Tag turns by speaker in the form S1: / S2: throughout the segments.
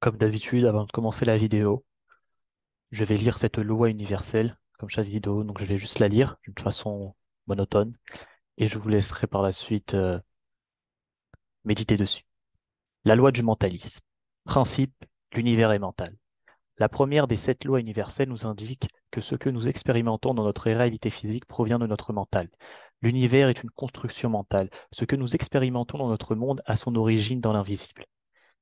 S1: Comme d'habitude, avant de commencer la vidéo, je vais lire cette loi universelle, comme chaque vidéo, donc je vais juste la lire d'une façon monotone, et je vous laisserai par la suite euh, méditer dessus. La loi du mentalisme. Principe, l'univers est mental. La première des sept lois universelles nous indique que ce que nous expérimentons dans notre réalité physique provient de notre mental. L'univers est une construction mentale. Ce que nous expérimentons dans notre monde a son origine dans l'invisible.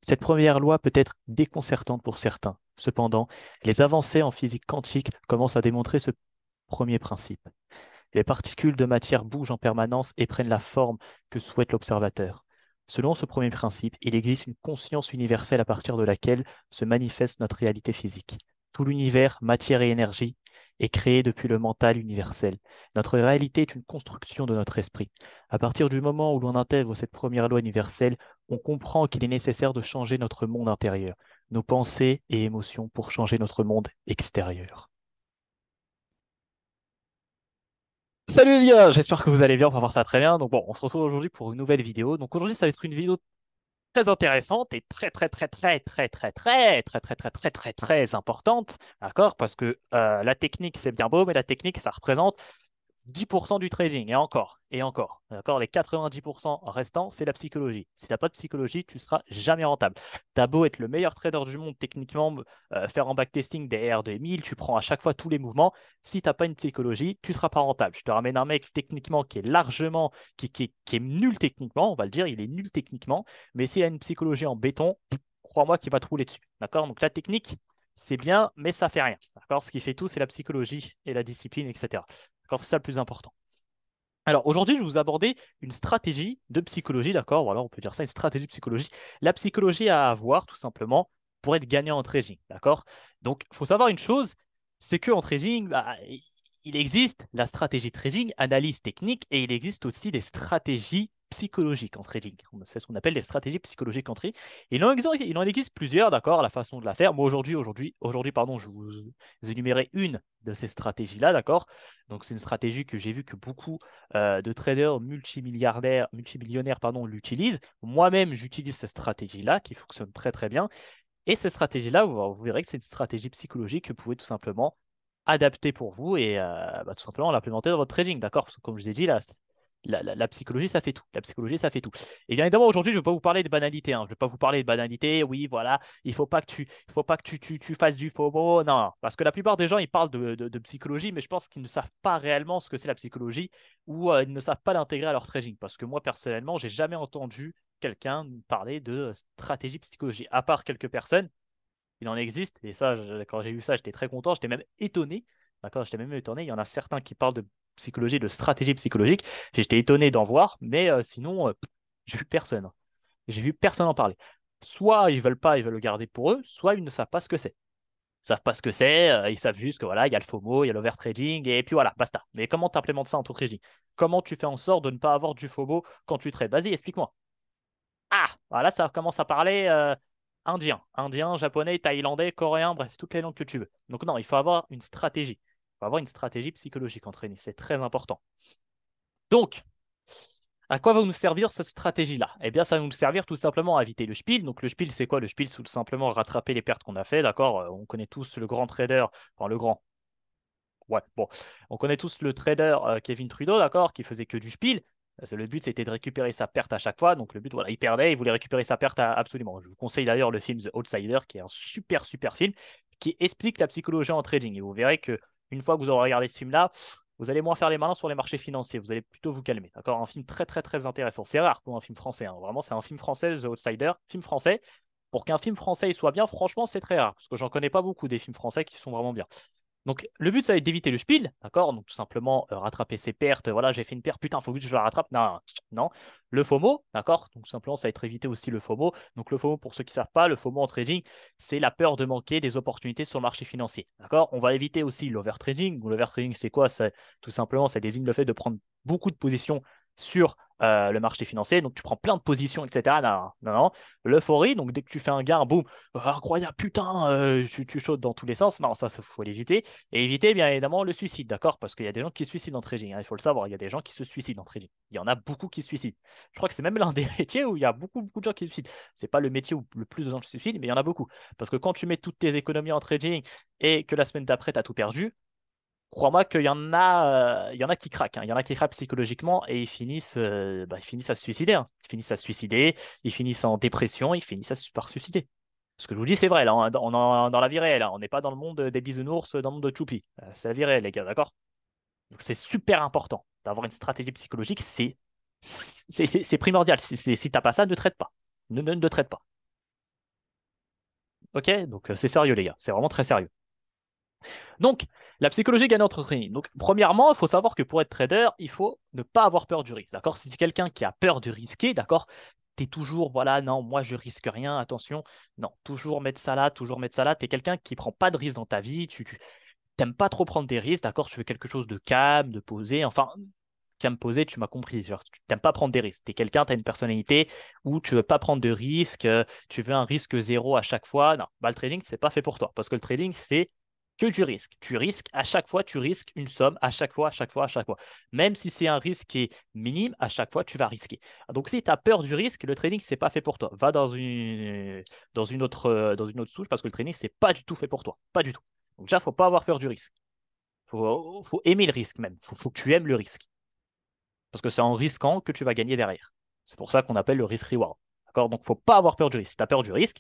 S1: Cette première loi peut être déconcertante pour certains. Cependant, les avancées en physique quantique commencent à démontrer ce premier principe. Les particules de matière bougent en permanence et prennent la forme que souhaite l'observateur. Selon ce premier principe, il existe une conscience universelle à partir de laquelle se manifeste notre réalité physique. Tout l'univers, matière et énergie, est créé depuis le mental universel. Notre réalité est une construction de notre esprit. À partir du moment où l'on intègre cette première loi universelle, on comprend qu'il est nécessaire de changer notre monde intérieur, nos pensées et émotions pour changer notre monde extérieur. Salut les gars, j'espère que vous allez bien, on va voir ça très bien. Donc bon, on se retrouve aujourd'hui pour une nouvelle vidéo. Donc aujourd'hui, ça va être une vidéo très intéressante et très très très très très très très très très très très très très importante, d'accord Parce que la technique c'est bien beau, mais la technique ça représente 10% du trading, et encore, et encore. D'accord Les 90% restants, c'est la psychologie. Si tu n'as pas de psychologie, tu ne seras jamais rentable. Tu as beau être le meilleur trader du monde techniquement, euh, faire en backtesting des R2000, tu prends à chaque fois tous les mouvements. Si tu n'as pas une psychologie, tu ne seras pas rentable. Je te ramène un mec techniquement qui est largement, qui, est nul techniquement, on va le dire, il est nul techniquement, mais s'il a une psychologie en béton, crois-moi qu'il va te rouler dessus. D'accord Donc la technique, c'est bien, mais ça fait rien. D'accord Ce qui fait tout, c'est la psychologie et la discipline, etc c'est ça le plus important. Alors aujourd'hui, je vais vous aborder une stratégie de psychologie, d'accord Voilà, on peut dire ça, une stratégie de psychologie. La psychologie à avoir, tout simplement, pour être gagnant en trading, d'accord Donc, il faut savoir une chose, c'est que en trading, bah, il existe la stratégie trading, analyse technique, et il existe aussi des stratégies psychologique en trading. C'est ce qu'on appelle les stratégies psychologiques en trading. Il il en existe plusieurs, d'accord, la façon de la faire. Moi, aujourd'hui, aujourd'hui, aujourd'hui, pardon, je vous énumérer une de ces stratégies-là, d'accord Donc, c'est une stratégie que j'ai vu que beaucoup euh, de traders multimilliardaires, multimillionnaires, pardon, l'utilisent. Moi-même, j'utilise cette stratégie-là qui fonctionne très, très bien. Et cette stratégie-là, vous, verrez que c'est une stratégie psychologique que vous pouvez tout simplement adapter pour vous et euh, bah, tout simplement l'implémenter dans votre trading, d'accord comme je vous ai dit, là la, psychologie, ça fait tout. La psychologie, ça fait tout. Et bien évidemment, aujourd'hui, je ne vais pas vous parler de banalité. Hein. Je ne vais pas vous parler de banalité. Oui, voilà, il ne faut pas que, tu, faut pas que tu, fasses du faux mot. Non, parce que la plupart des gens, ils parlent de, psychologie, mais je pense qu'ils ne savent pas réellement ce que c'est la psychologie ou euh, ils ne savent pas l'intégrer à leur trading. Parce que moi, personnellement, j'ai jamais entendu quelqu'un parler de stratégie psychologique, à part quelques personnes. Il en existe. Et ça, quand j'ai vu ça, j'étais très content. J'étais même étonné. D'accord, j'étais même étonné. Il y en a certains qui parlent de psychologie, de stratégie psychologique. J'étais étonné d'en voir, mais euh, sinon, euh, j'ai vu personne. J'ai vu personne en parler. Soit ils veulent pas, ils veulent le garder pour eux, soit ils ne savent pas ce que c'est. Ils savent pas ce que c'est, euh, ils savent juste que voilà, il y a le FOMO, il y a l'overtrading, et puis voilà, basta. Mais comment tu implémentes ça en tout trading Comment tu fais en sorte de ne pas avoir du FOMO quand tu trades Vas-y, explique-moi. Ah, voilà, ça commence à parler indien, indien, japonais, thaïlandais, coréen, bref, toutes les langues que tu veux. Donc non, il faut avoir une stratégie. Il avoir une stratégie psychologique entraînée, c'est très important. Donc, à quoi va nous servir cette stratégie-là Eh bien, ça va nous servir tout simplement à éviter le spiel. Donc, le spiel, c'est quoi Le spiel, c'est tout simplement rattraper les pertes qu'on a fait, d'accord euh, On connaît tous le grand trader, enfin le grand. Ouais, bon. On connaît tous le trader euh, Kevin Trudeau, d'accord, qui faisait que du spiel. le but, c'était de récupérer sa perte à chaque fois. Donc, le but, voilà, il perdait, il voulait récupérer sa perte absolument. Je vous conseille d'ailleurs le film The Outsider, qui est un super, super film, qui explique la psychologie en trading. Et vous verrez que une fois que vous aurez regardé ce film-là, vous allez moins faire les malins sur les marchés financiers, vous allez plutôt vous calmer. D'accord Un film très très très intéressant. C'est rare pour un film français, hein. vraiment c'est un film français, The Outsider, film français. Pour qu'un film français soit bien, franchement c'est très rare, parce que j'en connais pas beaucoup des films français qui sont vraiment bien. Donc le but, ça va être d'éviter le spiel, d'accord Donc tout simplement euh, rattraper ses pertes. Voilà, j'ai fait une perte, putain, faut que je la rattrape. Non, non. Le FOMO, d'accord Donc tout simplement, ça va être éviter aussi le FOMO. Donc le FOMO, pour ceux qui ne savent pas, le FOMO en trading, c'est la peur de manquer des opportunités sur le marché financier, d'accord On va éviter aussi l'over-trading. l'overtrading. trading c'est quoi Tout simplement, ça désigne le fait de prendre beaucoup de positions sur euh, le marché financier, donc tu prends plein de positions, etc. Non, non, non. L'euphorie, donc dès que tu fais un gain, boum, oh, incroyable, putain, euh, tu, tu chaudes dans tous les sens. Non, ça, il faut l'éviter. Et éviter, bien évidemment, le suicide, d'accord Parce qu'il y a des gens qui se suicident en trading, hein, il faut le savoir, il y a des gens qui se suicident en trading. Il y en a beaucoup qui se suicident. Je crois que c'est même l'un des métiers où il y a beaucoup, beaucoup de gens qui se suicident. C'est pas le métier où le plus de gens se suicident, mais il y en a beaucoup. Parce que quand tu mets toutes tes économies en trading et que la semaine d'après, tu as tout perdu, crois-moi qu'il y en a, euh, il y en a qui craquent, hein. il y en a qui craquent psychologiquement et ils finissent, euh, bah, ils finissent à se suicider. Hein. Ils finissent à se suicider, ils finissent en dépression, ils finissent par se suicider. Ce que je vous dis, c'est vrai, là, hein, on, on, dans la vie réelle, on n'est pas dans le monde des bisounours, dans le monde de Choupi. Euh, c'est la vie réelle, les gars, d'accord Donc c'est super important d'avoir une stratégie psychologique, c'est, c'est, primordial. Si, si tu n'as pas ça, ne traite pas. Ne, ne, ne traite pas. Ok Donc c'est sérieux, les gars, c'est vraiment très sérieux. Donc, la psychologie gagne notre training. Donc, premièrement, il faut savoir que pour être trader, il faut ne pas avoir peur du risque. D'accord Si tu es quelqu'un qui a peur de risquer, d'accord tu es toujours, voilà, non, moi je risque rien, attention, non, toujours mettre ça là, toujours mettre ça là, tu es quelqu'un qui prend pas de risque dans ta vie, tu n'aimes pas trop prendre des risques, d'accord, tu veux quelque chose de calme, de posé, enfin, calme posé, tu m'as compris, tu n'aimes pas prendre des risques, tu es quelqu'un, tu as une personnalité où tu veux pas prendre de risque. Euh, tu veux un risque zéro à chaque fois, non, bah, le trading, c'est pas fait pour toi, parce que le trading, c'est que du risque. Tu risques, à chaque fois, tu risques une somme, à chaque fois, à chaque fois, à chaque fois. Même si c'est un risque qui est minime, à chaque fois, tu vas risquer. Donc, si tu as peur du risque, le trading, c'est pas fait pour toi. Va dans une, dans une, autre, dans une autre souche parce que le trading, c'est pas du tout fait pour toi. Pas du tout. Donc, déjà, faut pas avoir peur du risque. Faut, faut aimer le risque même. Faut, faut que tu aimes le risque. Parce que c'est en risquant que tu vas gagner derrière. C'est pour ça qu'on appelle le risk reward. D'accord Donc, faut pas avoir peur du risque. Si tu as peur du risque,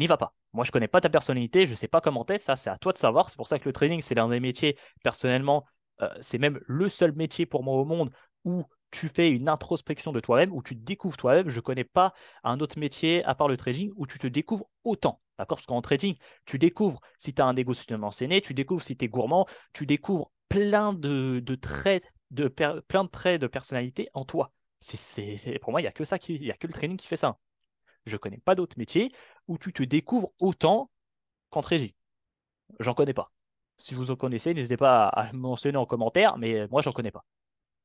S1: n'y va pas. Moi, je ne connais pas ta personnalité, je ne sais pas comment t'es, ça, c'est à toi de savoir. C'est pour ça que le trading c'est l'un des métiers, personnellement, euh, c'est même le seul métier pour moi au monde où tu fais une introspection de toi-même, où tu te découvres toi-même. Je connais pas un autre métier, à part le trading, où tu te découvres autant. D'accord Parce qu'en trading, tu découvres si tu as un tu suffisamment tu découvres si tu es gourmand, tu découvres plein de, de traits de plein de traits de personnalité en toi. C'est, pour moi, il n'y a que ça, il y a que le training qui fait ça. Je ne connais pas d'autres métiers où tu te découvres autant qu'en trading. J'en connais pas. Si vous en connaissez, n'hésitez pas à me mentionner en commentaire, mais euh, moi, j'en connais pas.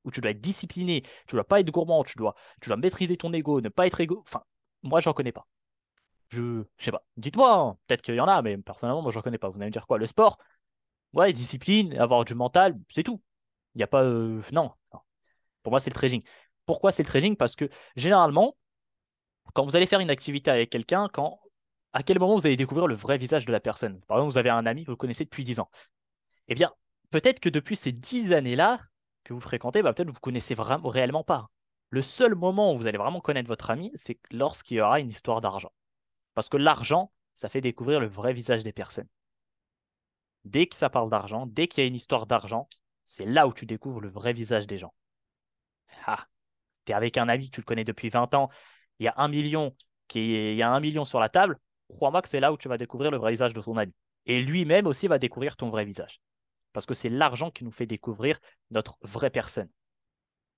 S1: Où tu dois être discipliné, tu dois pas être gourmand, tu dois, tu dois maîtriser ton ego, ne pas être égo. Enfin, moi, j'en connais pas. Je, je sais pas. Dites-moi, hein, peut-être qu'il y en a, mais personnellement, moi, j'en connais pas. Vous allez me dire quoi Le sport Ouais, discipline, avoir du mental, c'est tout. Il n'y a pas. Euh, non. non. Pour moi, c'est le trading. Pourquoi c'est le trading Parce que généralement, quand vous allez faire une activité avec quelqu'un, quand à quel moment vous allez découvrir le vrai visage de la personne Par exemple, vous avez un ami que vous connaissez depuis 10 ans. Eh bien, peut-être que depuis ces 10 années-là que vous fréquentez, bah, peut-être que vous ne connaissez vraiment réellement pas. Le seul moment où vous allez vraiment connaître votre ami, c'est lorsqu'il y aura une histoire d'argent. Parce que l'argent, ça fait découvrir le vrai visage des personnes. Dès que ça parle d'argent, dès qu'il y a une histoire d'argent, c'est là où tu découvres le vrai visage des gens. Ah, t'es avec un ami, tu le connais depuis 20 ans, il y a un million qui il y a un million sur la table, crois-moi que c'est là où tu vas découvrir le vrai visage de ton ami. Et lui-même aussi va découvrir ton vrai visage. Parce que c'est l'argent qui nous fait découvrir notre vraie personne.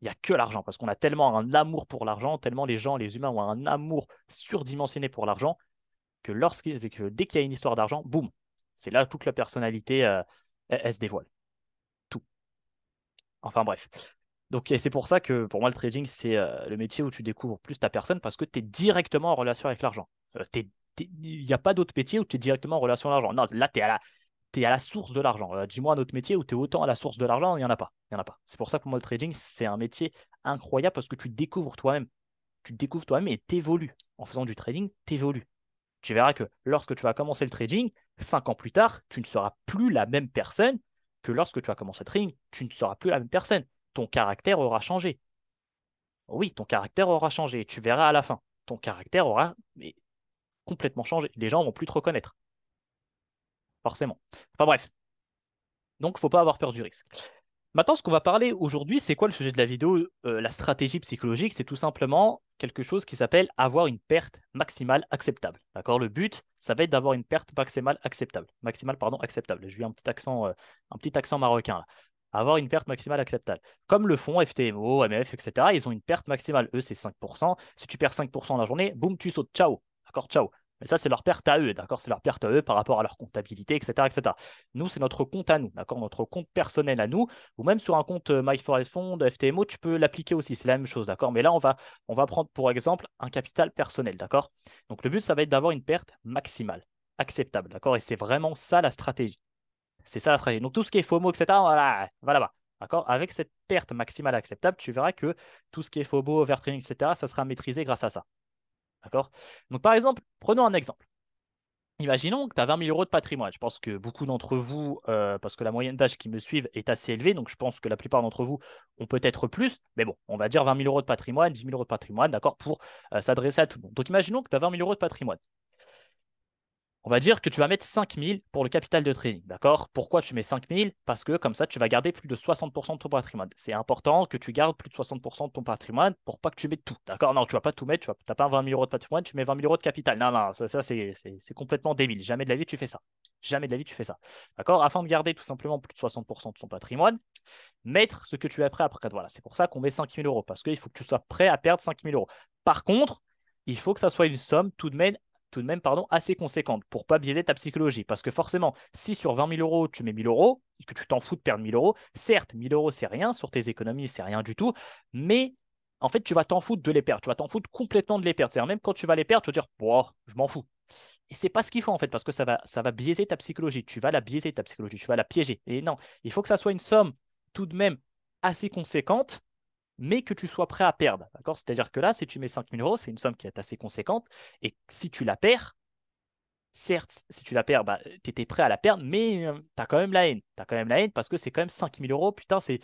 S1: Il n'y a que l'argent, parce qu'on a tellement un amour pour l'argent, tellement les gens, les humains ont un amour surdimensionné pour l'argent, que, dès qu'il y a une histoire d'argent, boum, c'est là toute la personnalité, euh, se dévoile. Tout. Enfin bref. Donc, c'est pour ça que pour moi, le trading, c'est euh, le métier où tu découvres plus ta personne parce que tu es directement en relation avec l'argent. Euh, il n'y a pas d'autre métier où tu es directement en relation à l'argent. Non, là, tu es à la. source de l'argent. Euh, dis-moi un autre métier où tu es autant à la source de l'argent, il n'y en a pas. y en a pas. C'est pour ça que pour moi, le trading, c'est un métier incroyable parce que tu découvres toi-même. Tu découvres toi-même et t'évolues. En faisant du trading, t'évolues. Tu verras que lorsque tu vas commencer le trading, cinq ans plus tard, tu ne seras plus la même personne que lorsque tu as commencé le trading, tu ne seras plus la même personne ton caractère aura changé. Oui, ton caractère aura changé. Tu verras à la fin. Ton caractère aura mais, complètement changé. Les gens vont plus te reconnaître. Forcément. Enfin bref. Donc, faut pas avoir peur du risque. Maintenant, ce qu'on va parler aujourd'hui, c'est quoi le sujet de la vidéo euh, La stratégie psychologique, c'est tout simplement quelque chose qui s'appelle avoir une perte maximale acceptable. D'accord Le but, ça va être d'avoir une perte maximale acceptable. Maximale, pardon, acceptable. J'ai eu un petit accent, euh, un petit accent marocain. Là avoir une perte maximale acceptable. Comme le font FTMO, MF, etc. Ils ont une perte maximale. Eux, c'est 5%. Si tu perds 5% dans la journée, boum, tu sautes. Ciao. D'accord, ciao. Mais ça, c'est leur perte à eux, d'accord C'est leur perte à eux par rapport à leur comptabilité, etc. etc. Nous, c'est notre compte à nous, d'accord Notre compte personnel à nous, ou même sur un compte euh, MyForestFond, FTMO, tu peux l'appliquer aussi, c'est la même chose, d'accord Mais là, on va, on va prendre, pour exemple, un capital personnel, d'accord Donc, le but, ça va être d'avoir une perte maximale, acceptable, d'accord Et c'est vraiment ça la stratégie. C'est ça la stratégie. Donc tout ce qui est FOMO, etc., voilà, va là-bas. D'accord Avec cette perte maximale acceptable, tu verras que tout ce qui est FOMO, overtraining, etc., ça sera maîtrisé grâce à ça. D'accord Donc par exemple, prenons un exemple. Imaginons que tu as 20 000 euros de patrimoine. Je pense que beaucoup d'entre vous, euh, parce que la moyenne d'âge qui me suivent est assez élevée, donc je pense que la plupart d'entre vous ont peut-être plus, mais bon, on va dire 20 000 euros de patrimoine, 10 000 euros de patrimoine, d'accord, pour euh, s'adresser à tout le monde. Donc imaginons que tu as 20 000 euros de patrimoine. On va dire que tu vas mettre 5000 pour le capital de trading, d'accord Pourquoi tu mets 5000 Parce que comme ça, tu vas garder plus de 60% de ton patrimoine. C'est important que tu gardes plus de 60% de ton patrimoine pour pas que tu mettes tout, d'accord Non, tu vas pas tout mettre, tu n'as pas 20 000 euros de patrimoine, tu mets 20 000 euros de capital. Non, non, ça, c'est complètement débile. Jamais de la vie, tu fais ça. Jamais de la vie, tu fais ça, d'accord Afin de garder tout simplement plus de 60% de son patrimoine, mettre ce que tu es prêt à perdre. Voilà, c'est pour ça qu'on met 000 euros, parce qu'il faut que tu sois prêt à perdre 5000 euros. Par contre, il faut que ça soit une somme tout de même tout de même pardon, assez conséquente pour pas biaiser ta psychologie. Parce que forcément, si sur 20 000 euros, tu mets 000 euros, et que tu t'en fous de perdre 000 euros, certes, 000 euros, c'est rien, sur tes économies, c'est rien du tout, mais en fait, tu vas t'en foutre de les perdre. Tu vas t'en foutre complètement de les perdre. C'est-à-dire, même quand tu vas les perdre, tu vas dire, je m'en fous. Et c'est pas ce qu'il faut en fait, parce que ça va, ça va biaiser ta psychologie. Tu vas la biaiser ta psychologie, tu vas la piéger. Et non, il faut que ça soit une somme tout de même assez conséquente mais que tu sois prêt à perdre. D'accord C'est-à-dire que là, si tu mets 000 euros, c'est une somme qui est assez conséquente. Et si tu la perds, certes, si tu la perds, bah, tu étais prêt à la perdre, mais euh, tu as quand même la haine. Tu as quand même la haine parce que c'est quand même 000 euros. Putain, c'est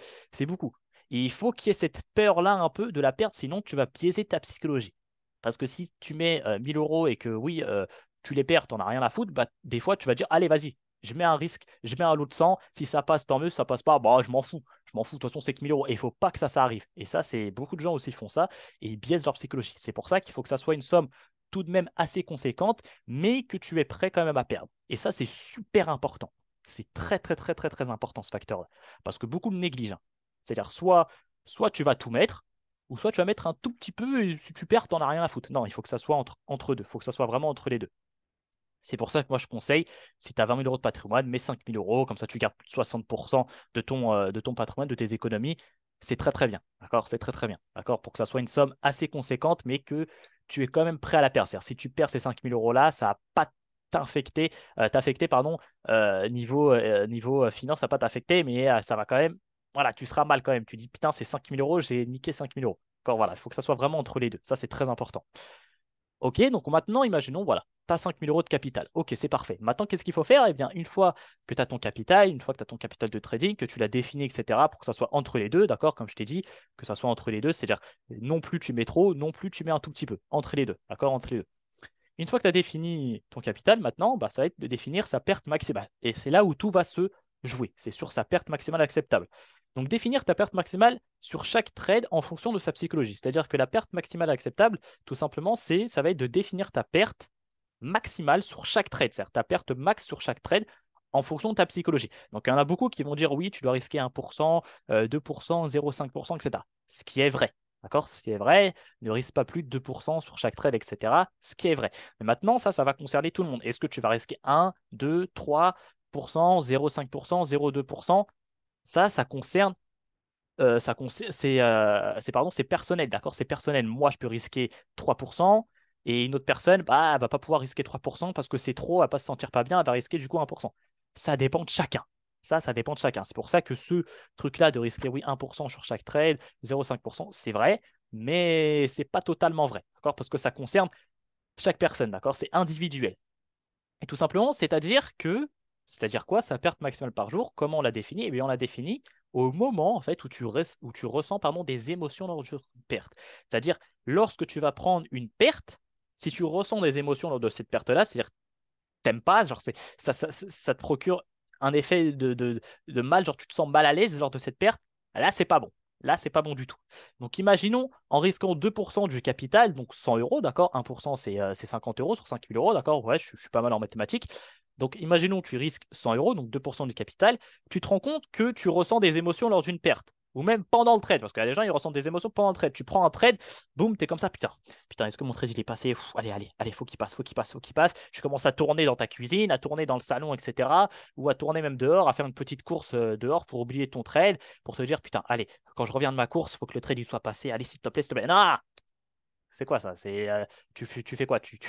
S1: beaucoup. Et il faut qu'il y ait cette peur-là un peu de la perte, sinon tu vas biaiser ta psychologie. Parce que si tu mets 1 euh, 1000 euros et que oui, euh, tu les perds, t'en as rien à foutre, bah, des fois tu vas dire allez vas-y, je mets un risque, je mets un lot de sang. Si ça passe, tant mieux. Si ça passe pas, bah, je m'en fous. Je m'en fous. De toute façon, c'est que 1000 euros. Et il faut pas que ça, ça arrive. Et ça, c'est beaucoup de gens aussi font ça et ils biaisent leur psychologie. C'est pour ça qu'il faut que ça soit une somme tout de même assez conséquente, mais que tu es prêt quand même à perdre. Et ça, c'est super important. C'est très, très, très, très, très important ce facteur-là. Parce que beaucoup le négligent. C'est-à-dire, soit, soit tu vas tout mettre, ou soit tu vas mettre un tout petit peu et si tu perds, t'en as rien à foutre. Non, il faut que ça soit entre, entre deux. Il faut que ça soit vraiment entre les deux. C'est pour ça que moi, je conseille, si tu as 20 000 euros de patrimoine, mets 5 000 euros, comme ça, tu gardes plus de 60% de ton, euh, de ton patrimoine, de tes économies. C'est très, très bien. D'accord C'est très, très bien. D'accord Pour que ça soit une somme assez conséquente, mais que tu es quand même prêt à la perdre. C'est-à-dire, si tu perds ces 5 000 euros-là, ça n'a pas euh, t'affecté, pardon, euh, niveau, niveau finance, ça n'a pas t'affecté, mais ça va quand même, voilà, tu seras mal quand même. Tu dis, putain, c'est 5 000 euros, j'ai niqué 5 000 euros. Voilà, il faut que ça soit vraiment entre les deux. Ça, c'est très important. Ok, donc maintenant, imaginons, voilà, pas 5000 euros de capital. Ok, c'est parfait. Maintenant, qu'est-ce qu'il faut faire Eh bien, une fois que tu as ton capital, une fois que tu as ton capital de trading, que tu l'as défini, etc., pour que ça soit entre les deux, d'accord Comme je t'ai dit, que ça soit entre les deux, c'est-à-dire non plus tu mets trop, non plus tu mets un tout petit peu, entre les deux, d'accord Entre les deux. Une fois que tu as défini ton capital, maintenant, bah, ça va être de définir sa perte maximale. Et c'est là où tout va se jouer. C'est sur sa perte maximale acceptable. Donc définir ta perte maximale sur chaque trade en fonction de sa psychologie. C'est-à-dire que la perte maximale acceptable, tout simplement, c'est ça va être de définir ta perte maximale sur chaque trade, c'est-à-dire ta perte max sur chaque trade en fonction de ta psychologie. Donc il y en a beaucoup qui vont dire oui, tu dois risquer 1%, 2%, 0,5%, etc. Ce qui est vrai. D'accord Ce qui est vrai, ne risque pas plus de 2% sur chaque trade, etc. Ce qui est vrai. Mais maintenant, ça, ça va concerner tout le monde. Est-ce que tu vas risquer 1, 2, 3%, 0,5%, 0,2% Ça, ça concerne euh, euh, c'est pardon, c'est personnel, d'accord C'est personnel. Moi, je peux risquer 3%, et une autre personne, bah, ne va pas pouvoir risquer 3% parce que c'est trop, elle va pas se sentir pas bien, elle va risquer du coup 1%. Ça dépend de chacun. Ça, ça dépend de chacun. C'est pour ça que ce truc-là de risquer, oui, 1% sur chaque trade, 0,5%, c'est vrai, mais c'est pas totalement vrai, d'accord Parce que ça concerne chaque personne, d'accord C'est individuel. Et tout simplement, c'est-à-dire que, c'est-à-dire quoi Sa perte maximale par jour, comment on la définit Eh bien, on la définit au moment en fait où tu, où tu ressens pardon, des émotions lors de perte. C'est-à-dire lorsque tu vas prendre une perte, si tu ressens des émotions lors de cette perte-là, c'est-à-dire t'aimes pas, genre c'est ça, ça, te procure un effet de, mal, genre tu te sens mal à l'aise lors de cette perte, là c'est pas bon. Là, c'est pas bon du tout. Donc, imaginons en risquant 2% du capital, donc 100 euros, d'accord 1% c'est 50 euh, euros sur 5000 euros, d'accord Ouais, je, suis pas mal en mathématiques. Donc, imaginons tu risques 100 euros, donc 2% du capital. Tu te rends compte que tu ressens des émotions lors d'une perte ou même pendant le trade, parce qu'il y a des gens, ils ressentent des émotions pendant le trade. Tu prends un trade, boum, t'es comme ça, putain, putain, est-ce que mon trade il est passé Allez, allez, allez, faut qu'il passe, faut qu'il passe, faut qu'il passe. Tu commences à tourner dans ta cuisine, à tourner dans le salon, etc. Ou à tourner même dehors, à faire une petite course euh, dehors pour oublier ton trade, pour te dire, putain, allez, quand je reviens de ma course, faut que le trade il soit passé. Allez, s'il te plaît, s'il te plaît. Non c'est quoi ça C'est euh, tu, tu, fais quoi tu,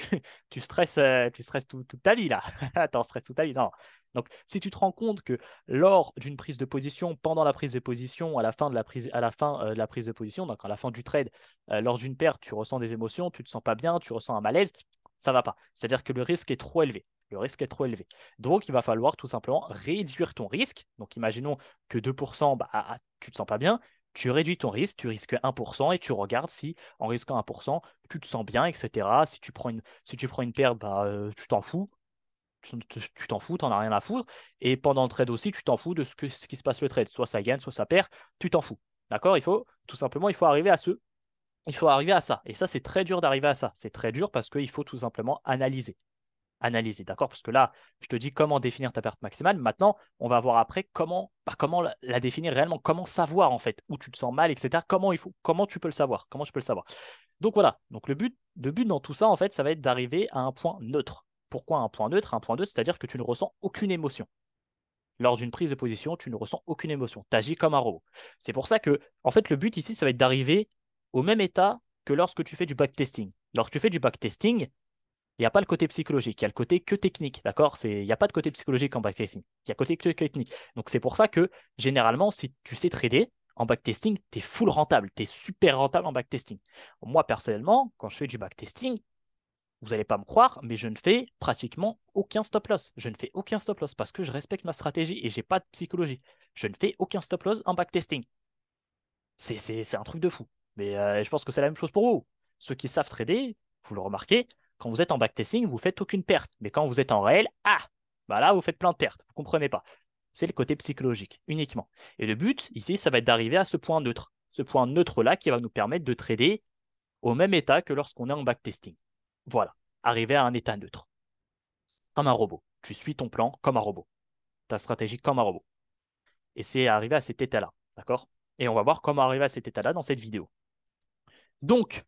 S1: tu, stresses, tu stresses euh, toute ta vie là. T'en stresses toute ta vie. Non, donc, si tu te rends compte que lors d'une prise de position, pendant la prise de position, à la fin de la prise, à la fin, euh, de la prise de position, donc à la fin du trade, euh, lors d'une perte, tu ressens des émotions, tu te sens pas bien, tu ressens un malaise, ça va pas. C'est-à-dire que le risque est trop élevé. Le risque est trop élevé. Donc, il va falloir tout simplement réduire ton risque. Donc, imaginons que 2%, bah, ne ah, ah, tu te sens pas bien. Tu réduis ton risque, tu risques 1% et tu regardes si, en risquant 1%, tu te sens bien, etc. Si tu prends une, si tu prends une perte, bah, euh, tu t'en fous tu t'en fous, t'en as rien à foutre. Et pendant le trade aussi, tu t'en fous de ce, qui se passe le trade. Soit ça gagne, soit ça perd, tu t'en fous. D'accord Il faut tout simplement, il faut arriver à ce, il faut arriver à ça. Et ça, c'est très dur d'arriver à ça. C'est très dur parce qu'il faut tout simplement analyser. Analyser, d'accord Parce que là, je te dis comment définir ta perte maximale. Maintenant, on va voir après comment, bah, comment la, définir réellement, comment savoir en fait où tu te sens mal, etc. Comment il faut, comment tu peux le savoir, comment tu peux le savoir. Donc voilà. Donc le but, le but dans tout ça en fait, ça va être d'arriver à un point neutre. Pourquoi un point neutre Un point neutre, c'est-à-dire que tu ne ressens aucune émotion. Lors d'une prise de position, tu ne ressens aucune émotion. Tu agis comme un robot. C'est pour ça que, en fait, le but ici, ça va être d'arriver au même état que lorsque tu fais du backtesting. Lorsque tu fais du backtesting, il n'y a pas le côté psychologique, il y a le côté que technique, d'accord Il n'y a pas de côté psychologique en backtesting, il y a côté que technique. Donc c'est pour ça que généralement, si tu sais trader en backtesting, tu es full rentable, tu es super rentable en backtesting. Moi personnellement, quand je fais du backtesting, vous n'allez pas me croire, mais je ne fais pratiquement aucun stop loss. Je ne fais aucun stop loss parce que je respecte ma stratégie et j'ai pas de psychologie. Je ne fais aucun stop loss en backtesting. C'est un truc de fou. Mais euh, je pense que c'est la même chose pour vous. Ceux qui savent trader, vous le remarquez, quand vous êtes en backtesting, vous faites aucune perte. Mais quand vous êtes en réel, ah, bah là, vous faites plein de pertes. Vous comprenez pas. C'est le côté psychologique uniquement. Et le but ici, ça va être d'arriver à ce point neutre. Ce point neutre là qui va nous permettre de trader au même état que lorsqu'on est en backtesting. Voilà, arriver à un état neutre. Comme un robot. Tu suis ton plan comme un robot. Ta stratégie comme un robot. Et c'est arriver à cet état-là. D'accord Et on va voir comment arriver à cet état-là dans cette vidéo. Donc,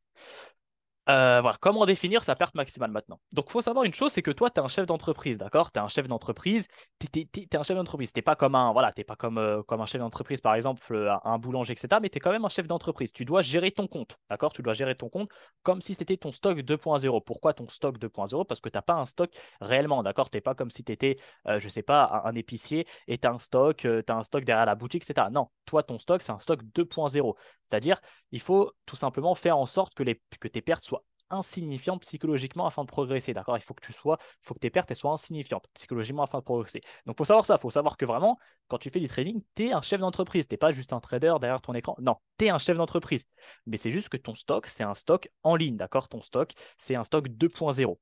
S1: euh, voilà, comment définir sa perte maximale maintenant Donc, il faut savoir une chose, c'est que toi, tu es un chef d'entreprise, d'accord Tu es un chef d'entreprise, tu es, un chef d'entreprise. Tu pas comme un, voilà, es pas comme, euh, comme un chef d'entreprise, par exemple, euh, un, boulanger, etc. Mais tu es quand même un chef d'entreprise. Tu dois gérer ton compte, d'accord Tu dois gérer ton compte comme si c'était ton stock 2.0. Pourquoi ton stock 2.0 Parce que tu n'as pas un stock réellement, d'accord Tu pas comme si tu étais, je je sais pas, un, épicier et tu as, un stock, as un stock derrière la boutique, etc. Non, toi, ton stock, c'est un stock 2.0. C'est-à-dire, il faut tout simplement faire en sorte que, les, que tes pertes soient insignifiant psychologiquement afin de progresser. D'accord Il faut que tu sois, faut que tes pertes soient insignifiantes psychologiquement afin de progresser. Donc, faut savoir ça. Faut savoir que vraiment, quand tu fais du trading, tu es un chef d'entreprise. Tu n'es pas juste un trader derrière ton écran. Non, tu es un chef d'entreprise. Mais c'est juste que ton stock, c'est un stock en ligne. D'accord Ton stock, c'est un stock 2.0.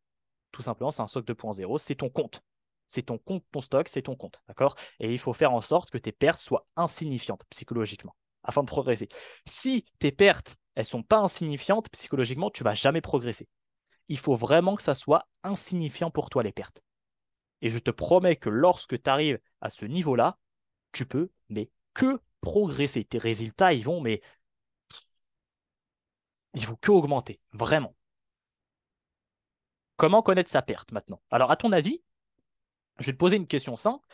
S1: Tout simplement, c'est un stock 2.0. C'est ton compte. C'est ton compte, ton stock, c'est ton compte. D'accord Et il faut faire en sorte que tes pertes soient insignifiantes psychologiquement afin de progresser. Si tes pertes elles sont pas insignifiantes, psychologiquement, tu vas jamais progresser. Il faut vraiment que ça soit insignifiant pour toi, les pertes. Et je te promets que lorsque tu arrives à ce niveau-là, tu peux, mais que progresser. Tes résultats, ils vont, mais ils vont que augmenter, vraiment. Comment connaître sa perte maintenant Alors, à ton avis, je vais te poser une question simple.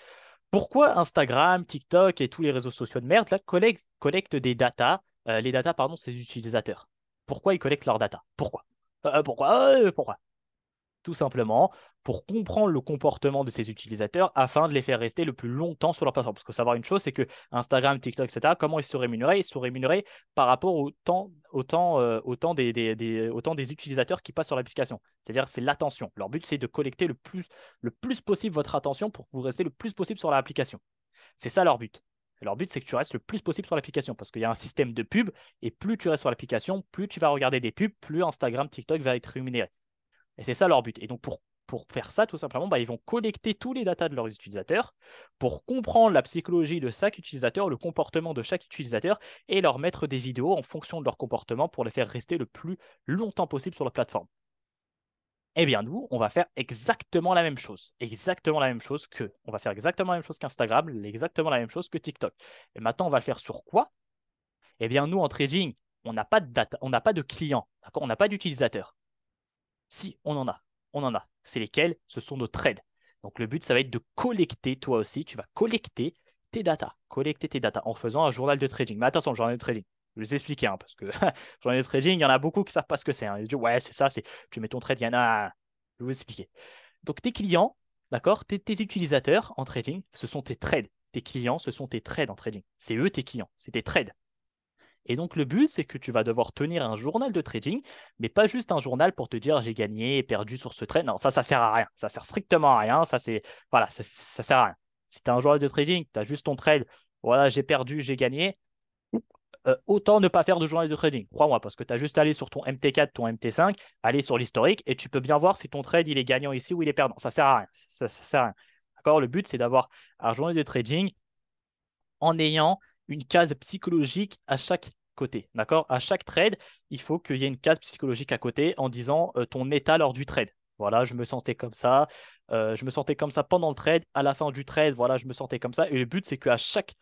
S1: Pourquoi Instagram, TikTok et tous les réseaux sociaux de merde là, collectent, collectent des datas euh, les data, pardon, ces utilisateurs. Pourquoi ils collectent leurs data Pourquoi euh, euh, Pourquoi Pourquoi Tout simplement pour comprendre le comportement de ces utilisateurs afin de les faire rester le plus longtemps sur leur plateforme. Parce que savoir une chose, c'est que Instagram, TikTok, etc., comment ils se rémunéraient Ils se rémunérés par rapport au temps, au des, utilisateurs qui passent sur l'application. C'est-à-dire c'est l'attention. Leur but, c'est de collecter le plus, le plus possible votre attention pour que vous restez le plus possible sur l'application. C'est ça leur but. Leur but, c'est que tu restes le plus possible sur l'application parce qu'il y a un système de pub et plus tu restes sur l'application, plus tu vas regarder des pubs, plus Instagram, TikTok va être rémunéré. Et c'est ça leur but. Et donc, pour, faire ça, tout simplement, bah, ils vont collecter tous les datas de leurs utilisateurs pour comprendre la psychologie de chaque utilisateur, le comportement de chaque utilisateur et leur mettre des vidéos en fonction de leur comportement pour les faire rester le plus longtemps possible sur la plateforme eh bien nous, on va faire exactement la même chose. Exactement la même chose que. On va faire exactement la même chose qu'Instagram, exactement la même chose que TikTok. Et maintenant, on va le faire sur quoi Eh bien nous, en trading, on n'a pas de data, on n'a pas de clients, on n'a pas d'utilisateurs. Si, on en a. On en a. C'est lesquels Ce sont nos trades. Donc le but, ça va être de collecter, toi aussi, tu vas collecter tes data, collecter tes data en faisant un journal de trading. Mais attention, le journal de trading, vais expliquer, hein, parce que dans le trading, il y en a beaucoup qui savent pas ce que c'est. Hein. Ils disent Ouais, c'est ça, c'est tu mets ton trade, il y en a. Je vais vous expliquer. Donc, tes clients, d'accord, tes, utilisateurs en trading, ce sont tes trades. Tes clients, ce sont tes trades en trading. C'est eux tes clients, c'est tes trades. Et donc le but, c'est que tu vas devoir tenir un journal de trading, mais pas juste un journal pour te dire j'ai gagné et perdu sur ce trade. Non, ça, ça sert à rien. Ça sert strictement à rien. Ça, c'est voilà, ça, ça sert à rien. Si tu as un journal de trading, tu as juste ton trade, voilà, j'ai perdu, j'ai gagné, euh, autant ne pas faire de journée de trading, crois-moi, parce que tu as juste allé sur ton MT4, ton MT5, aller sur l'historique et tu peux bien voir si ton trade il est gagnant ici ou il est perdant. Ça sert à rien. sert à rien. Le but, c'est d'avoir un journée de trading en ayant une case psychologique à chaque côté. D'accord À chaque trade, il faut qu'il y ait une case psychologique à côté en disant euh, ton état lors du trade. Voilà, je me sentais comme ça. Euh, je me sentais comme ça pendant le trade. À la fin du trade, voilà, je me sentais comme ça. Et le but, c'est qu'à chaque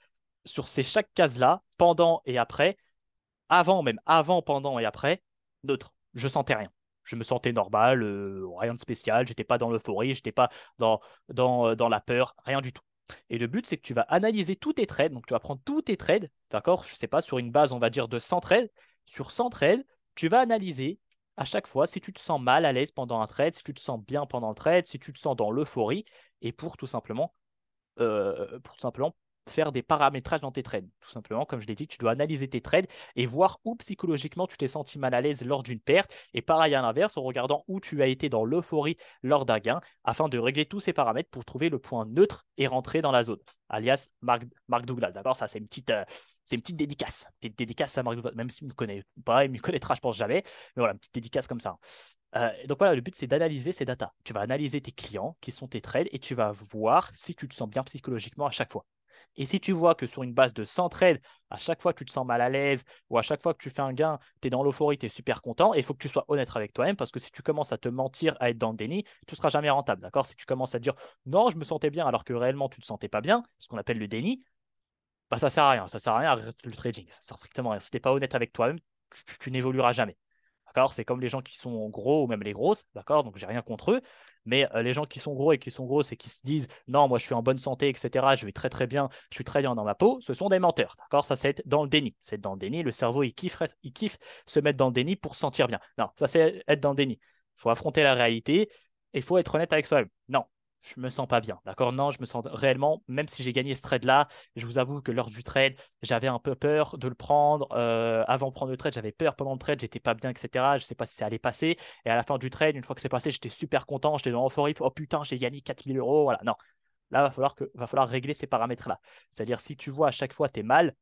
S1: sur ces chaque case-là, pendant et après, avant, même avant, pendant et après, neutre. Je sentais rien. Je me sentais normal, euh, rien de spécial, j'étais pas dans l'euphorie, j'étais pas dans, euh, dans, la peur, rien du tout. Et le but, c'est que tu vas analyser tous tes trades, donc tu vas prendre tous tes trades, d'accord Je sais pas, sur une base, on va dire, de 100 trades. Sur 100 trades, tu vas analyser à chaque fois si tu te sens mal à l'aise pendant un trade, si tu te sens bien pendant le trade, si tu te sens dans l'euphorie, et pour tout simplement, euh, pour tout simplement faire des paramétrages dans tes trades. Tout simplement, comme je l'ai dit, tu dois analyser tes trades et voir où psychologiquement tu t'es senti mal à l'aise lors d'une perte. Et pareil à l'inverse, en regardant où tu as été dans l'euphorie lors d'un gain, afin de régler tous ces paramètres pour trouver le point neutre et rentrer dans la zone. Alias Mark, Douglas. D'accord Ça, c'est une petite. Euh, c'est une petite dédicace. petite dédicace à Mark Douglas, même s'il ne me connaît pas, il me connaîtra, je pense, jamais. Mais voilà, une petite dédicace comme ça. Euh, donc voilà, le but, c'est d'analyser ces datas. Tu vas analyser tes clients, qui sont tes trades, et tu vas voir si tu te sens bien psychologiquement à chaque fois. Et si tu vois que sur une base de 100 trades, à chaque fois que tu te sens mal à l'aise ou à chaque fois que tu fais un gain, tu es dans l'euphorie, tu es super content, et il faut que tu sois honnête avec toi-même parce que si tu commences à te mentir, à être dans le déni, tu ne seras jamais rentable. D'accord Si tu commences à dire non, je me sentais bien alors que réellement tu ne te sentais pas bien, ce qu'on appelle le déni, bah, ça sert à rien. Ça sert à rien le trading. Ça sert strictement à rien. Si tu n'es pas honnête avec toi-même, tu n'évolueras jamais. C'est comme les gens qui sont gros ou même les grosses, d'accord Donc j'ai rien contre eux. Mais euh, les gens qui sont gros et qui sont grosses et qui se disent non, moi je suis en bonne santé, etc., je vais très très bien, je suis très bien dans ma peau, ce sont des menteurs. D'accord Ça, c'est dans le déni. C'est dans le déni. Le cerveau, il kiffe, il kiffe se mettre dans le déni pour sentir bien. Non, ça, c'est être dans le déni. Il faut affronter la réalité et il faut être honnête avec soi-même. Non, je me sens pas bien. D'accord Non, je me sens réellement, même si j'ai gagné ce trade-là, je vous avoue que lors du trade, j'avais un peu peur de le prendre. Euh, avant de prendre le trade, j'avais peur pendant le trade, j'étais pas bien, etc. Je sais pas si ça allait passer. Et à la fin du trade, une fois que c'est passé, j'étais super content, j'étais dans l'euphorie. Oh putain, j'ai gagné 4000 euros. Voilà, non. Là, va falloir, que, va falloir régler ces paramètres-là. C'est-à-dire, si tu vois à chaque fois, tu es mal,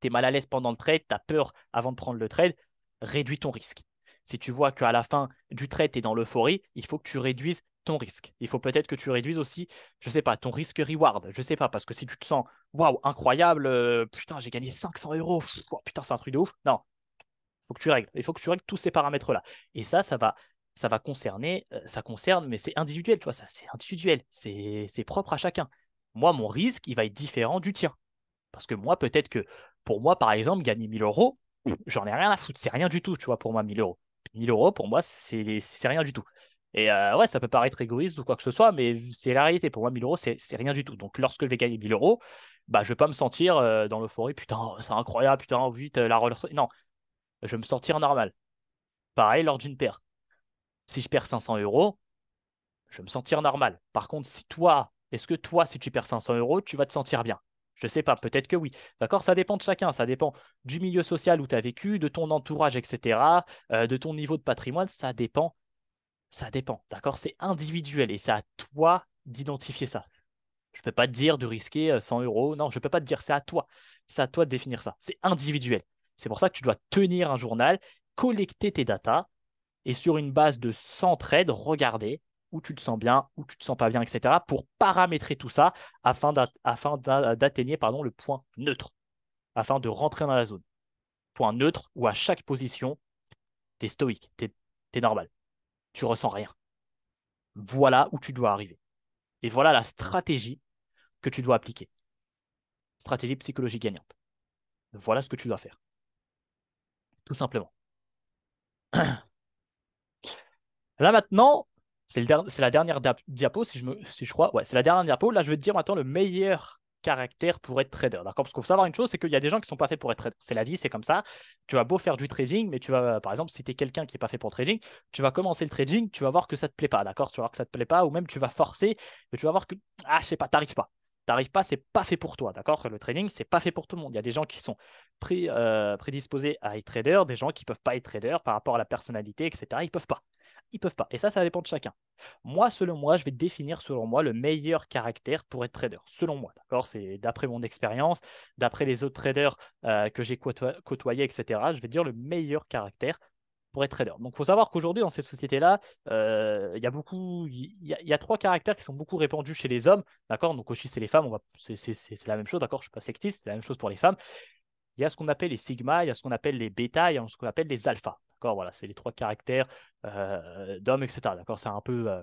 S1: tu es mal à l'aise pendant le trade, tu as peur avant de prendre le trade, réduis ton risque. Si tu vois qu'à la fin du trade, tu es dans l'euphorie, il faut que tu réduises ton risque. Il faut peut-être que tu réduises aussi, je sais pas, ton risque reward. Je sais pas, parce que si tu te sens, waouh, incroyable, euh, putain, j'ai gagné 500 euros, putain, c'est un truc de ouf. Non, faut que tu règles. Il faut que tu règles tous ces paramètres-là. Et ça, ça va, ça va concerner, euh, ça concerne, mais c'est individuel, tu vois, ça, c'est individuel, c'est, propre à chacun. Moi, mon risque, il va être différent du tien. Parce que moi, peut-être que, pour moi, par exemple, gagner 1000 euros, j'en ai rien à foutre, c'est rien du tout, tu vois, pour moi, 1000 euros. 1000 euros, pour moi, c'est, c'est rien du tout. Et euh, ouais, ça peut paraître égoïste ou quoi que ce soit, mais c'est la réalité. Pour moi, 1000 euros, c'est rien du tout. Donc, lorsque je vais gagner 1000 euros, bah, je ne vais pas me sentir dans euh, dans l'euphorie, putain, oh, c'est incroyable, putain, oh, vite, euh, la Non, je vais me sentir normal. Pareil lors d'une paire. Si je perds 500 euros, je vais me sentir normal. Par contre, si toi, est-ce que toi, si tu perds 500 euros, tu vas te sentir bien je sais pas, peut-être que oui. D'accord Ça dépend de chacun, ça dépend du milieu social où tu as vécu, de ton entourage, etc., de ton niveau de patrimoine, ça dépend ça dépend, d'accord C'est individuel et c'est à toi d'identifier ça. Je ne peux pas te dire de risquer 100 euh, euros, non, je ne peux pas te dire, c'est à toi. C'est à toi de définir ça. C'est individuel. C'est pour ça que tu dois tenir un journal, collecter tes datas et sur une base de 100 trades, regarder où tu te sens bien, où tu ne te sens pas bien, etc. pour paramétrer tout ça afin d'atteigner le point neutre, afin de rentrer dans la zone. Point neutre où à chaque position, tu es stoïque, tu es normal tu ressens rien. Voilà où tu dois arriver. Et voilà la stratégie que tu dois appliquer. Stratégie psychologique gagnante. Voilà ce que tu dois faire. Tout simplement. Là maintenant, c'est la dernière diapo, si je, me, si crois. Ouais, c'est la dernière diapo. Là, je vais te dire maintenant le meilleur caractère pour être trader. D'accord Parce qu'il faut savoir une chose, c'est qu'il y a des gens qui sont pas faits pour être trader. C'est la vie, c'est comme ça. Tu vas beau faire du trading, mais tu vas, euh, par exemple, si tu es quelqu'un qui est pas fait pour trading, tu vas commencer le trading, tu vas voir que ça te plaît pas, d'accord Tu vas voir que ça te plaît pas, ou même tu vas forcer, mais tu vas voir que, ah, je sais pas, t'arrives pas. T'arrives pas, c'est pas fait pour toi, d'accord Le trading, c'est pas fait pour tout le monde. Il y a des gens qui sont pré, euh, prédisposés à être trader, des gens qui peuvent pas être trader par rapport à la personnalité, etc. Ils peuvent pas ils peuvent pas. Et ça, ça dépend de chacun. Moi, selon moi, je vais définir selon moi le meilleur caractère pour être trader. Selon moi, d'accord C'est d'après mon expérience, d'après les autres traders euh, que j'ai côtoyés, etc. Je vais dire le meilleur caractère pour être trader. Donc, il faut savoir qu'aujourd'hui, dans cette société-là, euh, il y a beaucoup, il y, a trois caractères qui sont beaucoup répandus chez les hommes, d'accord Donc, aussi, c'est les femmes, c'est la même chose, d'accord Je suis pas sexiste, c'est la même chose pour les femmes. Il y a ce qu'on appelle les sigma, il y a ce qu'on appelle les bêta, il y a ce qu'on appelle les alphas voilà, c'est les trois caractères euh, d'homme, etc. D'accord, c'est un peu. Euh,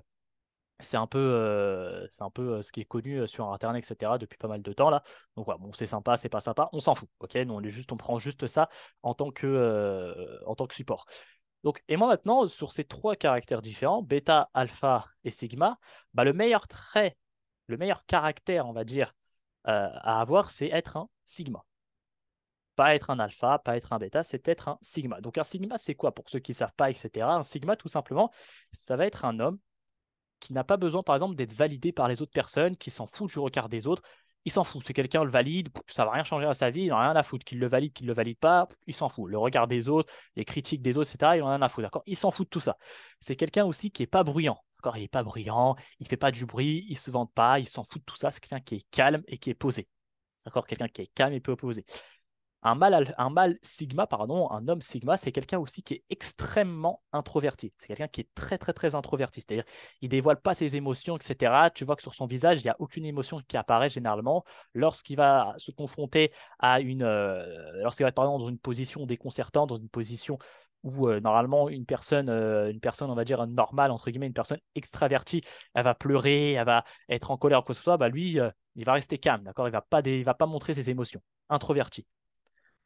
S1: c'est un peu, euh, c'est un peu euh, ce qui est connu sur Internet, etc. depuis pas mal de temps là. Donc bon, c'est sympa, c'est pas sympa, on s'en fout. Ok, on est juste, on prend juste ça en tant que, en tant que support. Donc, et moi maintenant, sur ces trois caractères différents, bêta, alpha et sigma, bah, le meilleur trait, le meilleur caractère, on va dire, à avoir, c'est être un sigma. Pas être un alpha, pas être un bêta, c'est être un sigma. Donc un sigma, c'est quoi pour ceux qui ne savent pas, etc. Un sigma, tout simplement, ça va être un homme qui n'a pas besoin, par exemple, d'être validé par les autres personnes, qui s'en fout du regard des autres. Il s'en fout. Si quelqu'un le valide, ça va rien changer à sa vie, il n'en a rien à foutre. Qu'il le valide, qu'il ne le valide pas, il s'en fout. Le regard des autres, les critiques des autres, etc., il en a rien à foutre. Il s'en fout de tout ça. C'est quelqu'un aussi qui n'est pas bruyant. Il n'est pas bruyant, il fait pas du bruit, il se vante pas, il s'en fout de tout ça. C'est quelqu'un qui est calme et qui est posé. D'accord Quelqu'un qui est calme et peut un mâle, sigma, pardon, un homme sigma, c'est quelqu'un aussi qui est extrêmement introverti. C'est quelqu'un qui est très, très, très introverti. C'est-à-dire, il dévoile pas ses émotions, etc. Tu vois que sur son visage, il n'y a aucune émotion qui apparaît généralement. Lorsqu'il va se confronter à une. Euh, lorsqu'il va être, par exemple, dans une position déconcertante, dans une position où euh, normalement une personne, euh, une personne, on va dire normale entre guillemets, une personne extravertie, elle va pleurer, elle va être en colère quoi que ce soit, bah lui, il va rester calme, d'accord Il va va pas montrer ses émotions. Introverti.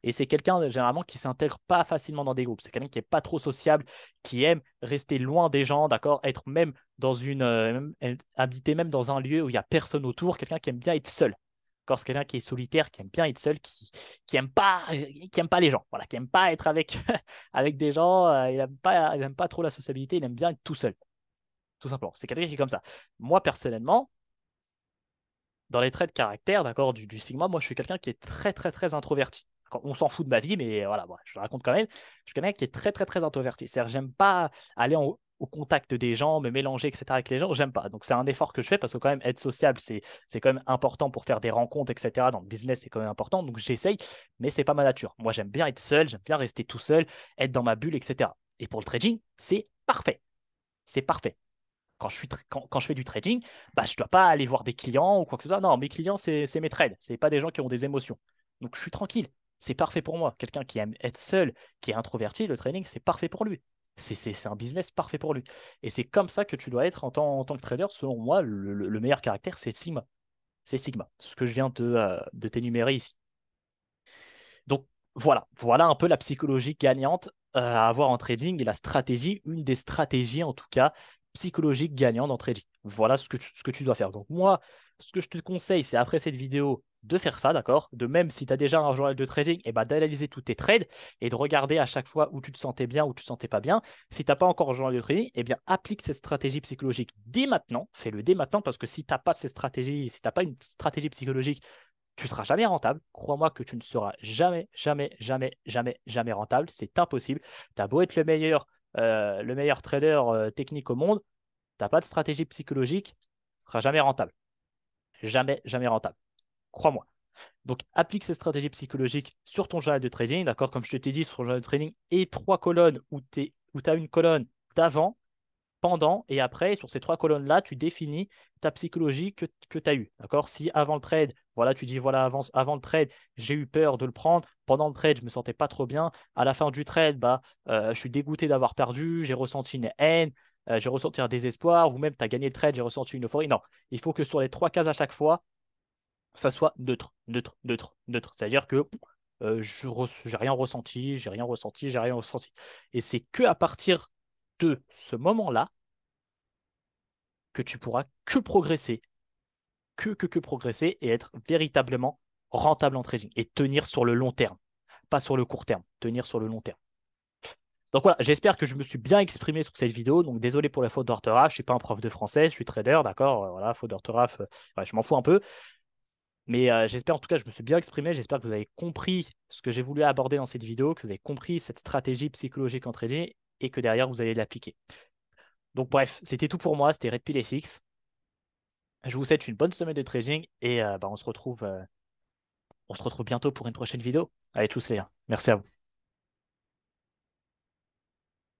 S1: Et c'est quelqu'un euh, généralement qui s'intègre pas facilement dans des groupes. C'est quelqu'un qui est pas trop sociable, qui aime rester loin des gens, d'accord, être même dans une euh, euh, habiter même dans un lieu où il y a personne autour, quelqu'un qui aime bien être seul. C'est quelqu'un qui est solitaire, qui aime bien être seul, qui qui aime pas qui aime pas les gens, voilà, qui aime pas être avec avec des gens, il aime pas aime pas trop la sociabilité, il aime bien être tout seul. Tout simplement. C'est quelqu'un qui est comme ça. Moi personnellement, dans les traits de caractère, d'accord, du Sigma, moi je suis quelqu'un qui est très très très introverti on s'en fout de ma vie, mais voilà, je le raconte quand même. Je connais un qui est très, très, très introverti. C'est-à-dire, j'aime pas aller au contact des gens, me mélanger, etc. avec les gens, j'aime pas. Donc, c'est un effort que je fais parce que, quand même, être sociable, c'est, c'est quand même important pour faire des rencontres, etc. Dans le business, c'est quand même important. Donc, j'essaye, mais c'est pas ma nature. Moi, j'aime bien être seul, j'aime bien rester tout seul, être dans ma bulle, etc. Et pour le trading, c'est parfait. C'est parfait. Quand je, suis quand, je, fais du trading, bah, je ne dois pas aller voir des clients ou quoi que ce soit. Non, mes clients, c'est mes trades. Ce pas des gens qui ont des émotions. Donc, je suis tranquille c'est parfait pour moi. Quelqu'un qui aime être seul, qui est introverti, le trading, c'est parfait pour lui. C'est un business parfait pour lui. Et c'est comme ça que tu dois être en tant, en tant que trader. Selon moi, le, meilleur caractère, c'est Sigma. C'est Sigma, ce que je viens de, euh, de t'énumérer ici. Donc voilà, voilà un peu la psychologie gagnante euh, à avoir en trading et la stratégie, une des stratégies en tout cas psychologique gagnante en trading. Voilà ce que ce que tu dois faire. Donc moi, ce que je te conseille, c'est après cette vidéo, de faire ça, d'accord De même, si tu as déjà un journal de trading, et eh bah, ben, d'analyser tous tes trades et de regarder à chaque fois où tu te sentais bien, où tu te sentais pas bien. Si tu pas encore un journal de trading, et eh bien, applique cette stratégie psychologique dès maintenant. c'est le dès maintenant parce que si tu n'as pas cette stratégie, si tu n'as pas une stratégie psychologique, tu ne seras jamais rentable. Crois-moi que tu ne seras jamais, jamais, jamais, jamais, jamais rentable. C'est impossible. Tu as beau être le meilleur, euh, le meilleur trader euh, technique au monde, tu n'as pas de stratégie psychologique, tu ne seras jamais rentable. Jamais, jamais rentable. Crois-moi. Donc, applique cette stratégie psychologique sur ton journal de trading, d'accord Comme je te t'ai dit, sur le journal de trading, et trois colonnes où tu as une colonne d'avant, pendant et après. sur ces trois colonnes-là, tu définis ta psychologie que, tu as eue, d'accord Si avant le trade, voilà, tu dis, voilà, avant, avant le trade, j'ai eu peur de le prendre. Pendant le trade, je me sentais pas trop bien. À la fin du trade, bah, euh, je suis dégoûté d'avoir perdu, j'ai ressenti une haine, euh, j'ai ressenti un désespoir, ou même tu as gagné le trade, j'ai ressenti une euphorie. Non, il faut que sur les trois cases à chaque fois, ça soit neutre, neutre, neutre, neutre. C'est-à-dire que euh, je j'ai rien ressenti, j'ai rien ressenti, j'ai rien ressenti. Et c'est que à partir de ce moment-là que tu pourras que progresser, que, que, que progresser et être véritablement rentable en trading et tenir sur le long terme, pas sur le court terme, tenir sur le long terme. Donc voilà, j'espère que je me suis bien exprimé sur cette vidéo. Donc désolé pour la faute d'orthographe, je suis pas un prof de français, je suis trader, d'accord, euh, voilà, faute d'orthographe, euh, je m'en fous un peu. Mais euh, j'espère, en tout cas, je me suis bien exprimé. J'espère que vous avez compris ce que j'ai voulu aborder dans cette vidéo, que vous avez compris cette stratégie psychologique trading et que derrière, vous allez l'appliquer. Donc, bref, c'était tout pour moi. C'était Red et Fix. Je vous souhaite une bonne semaine de trading et euh, bah, on, se retrouve, euh, on se retrouve bientôt pour une prochaine vidéo. Allez, tous les gars. Merci à vous.